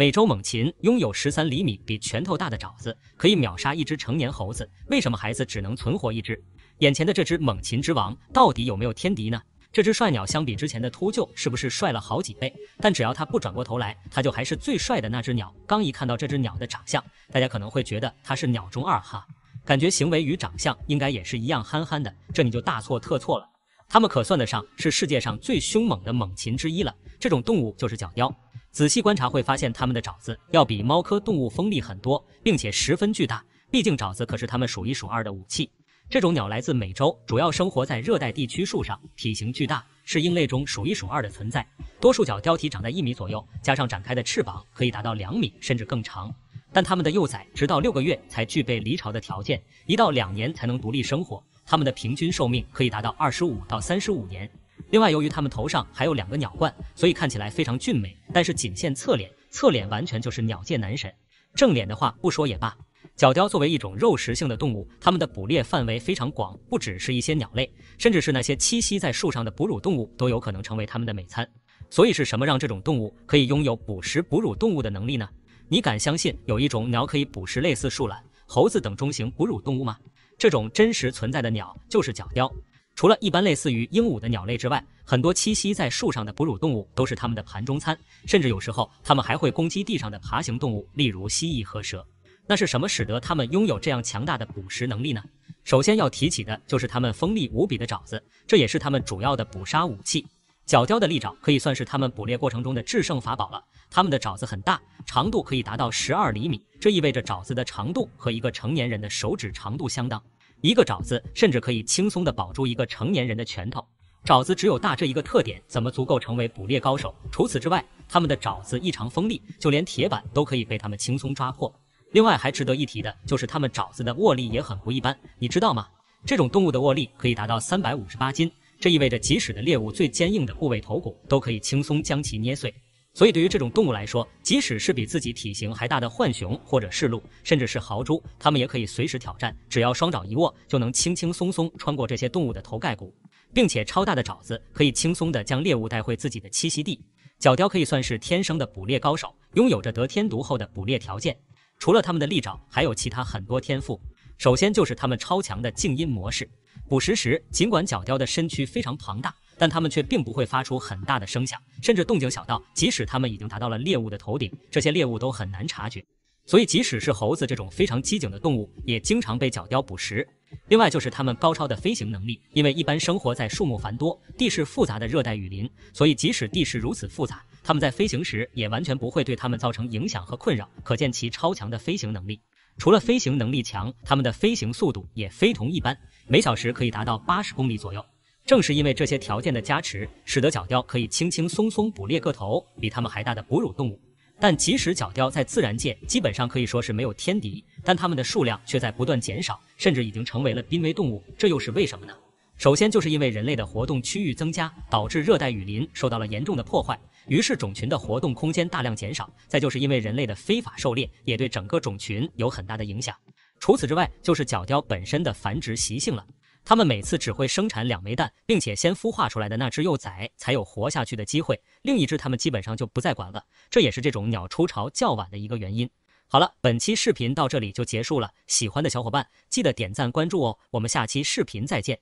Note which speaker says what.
Speaker 1: 美洲猛禽拥有十三厘米、比拳头大的爪子，可以秒杀一只成年猴子。为什么孩子只能存活一只？眼前的这只猛禽之王到底有没有天敌呢？这只帅鸟相比之前的秃鹫，是不是帅了好几倍？但只要它不转过头来，它就还是最帅的那只鸟。刚一看到这只鸟的长相，大家可能会觉得它是鸟中二哈，感觉行为与长相应该也是一样憨憨的。这你就大错特错了，它们可算得上是世界上最凶猛的猛禽之一了。这种动物就是角雕。仔细观察会发现，它们的爪子要比猫科动物锋利很多，并且十分巨大。毕竟爪子可是它们数一数二的武器。这种鸟来自美洲，主要生活在热带地区树上，体型巨大，是鹰类中数一数二的存在。多数角雕体长在一米左右，加上展开的翅膀可以达到两米甚至更长。但它们的幼崽直到六个月才具备离巢的条件，一到两年才能独立生活。它们的平均寿命可以达到二十五到三十五年。另外，由于它们头上还有两个鸟冠，所以看起来非常俊美。但是仅限侧脸，侧脸完全就是鸟界男神。正脸的话不说也罢。角雕作为一种肉食性的动物，它们的捕猎范围非常广，不只是一些鸟类，甚至是那些栖息在树上的哺乳动物都有可能成为它们的美餐。所以是什么让这种动物可以拥有捕食哺乳动物的能力呢？你敢相信有一种鸟可以捕食类似树懒、猴子等中型哺乳动物吗？这种真实存在的鸟就是角雕。除了一般类似于鹦鹉的鸟类之外，很多栖息在树上的哺乳动物都是它们的盘中餐，甚至有时候它们还会攻击地上的爬行动物，例如蜥蜴和蛇。那是什么使得它们拥有这样强大的捕食能力呢？首先要提起的就是它们锋利无比的爪子，这也是它们主要的捕杀武器。角雕的利爪可以算是它们捕猎过程中的制胜法宝了。它们的爪子很大，长度可以达到十二厘米，这意味着爪子的长度和一个成年人的手指长度相当。一个爪子甚至可以轻松地保住一个成年人的拳头。爪子只有大这一个特点，怎么足够成为捕猎高手？除此之外，它们的爪子异常锋利，就连铁板都可以被它们轻松抓破。另外还值得一提的就是，它们爪子的握力也很不一般。你知道吗？这种动物的握力可以达到三百五十八斤，这意味着即使的猎物最坚硬的部位头骨，都可以轻松将其捏碎。所以，对于这种动物来说，即使是比自己体型还大的浣熊，或者是鹿，甚至是豪猪，它们也可以随时挑战。只要双爪一握，就能轻轻松松穿过这些动物的头盖骨，并且超大的爪子可以轻松地将猎物带回自己的栖息地。角雕可以算是天生的捕猎高手，拥有着得天独厚的捕猎条件。除了它们的利爪，还有其他很多天赋。首先就是它们超强的静音模式，捕食时，尽管角雕的身躯非常庞大。但它们却并不会发出很大的声响，甚至动静小到，即使它们已经达到了猎物的头顶，这些猎物都很难察觉。所以，即使是猴子这种非常机警的动物，也经常被角雕捕食。另外，就是它们高超的飞行能力，因为一般生活在树木繁多、地势复杂的热带雨林，所以即使地势如此复杂，它们在飞行时也完全不会对它们造成影响和困扰，可见其超强的飞行能力。除了飞行能力强，它们的飞行速度也非同一般，每小时可以达到八十公里左右。正是因为这些条件的加持，使得角雕可以轻轻松松捕猎个头比它们还大的哺乳动物。但即使角雕在自然界基本上可以说是没有天敌，但它们的数量却在不断减少，甚至已经成为了濒危动物。这又是为什么呢？首先就是因为人类的活动区域增加，导致热带雨林受到了严重的破坏，于是种群的活动空间大量减少。再就是因为人类的非法狩猎，也对整个种群有很大的影响。除此之外，就是角雕本身的繁殖习性了。它们每次只会生产两枚蛋，并且先孵化出来的那只幼崽才有活下去的机会，另一只它们基本上就不再管了。这也是这种鸟出巢较晚的一个原因。好了，本期视频到这里就结束了，喜欢的小伙伴记得点赞关注哦，我们下期视频再见。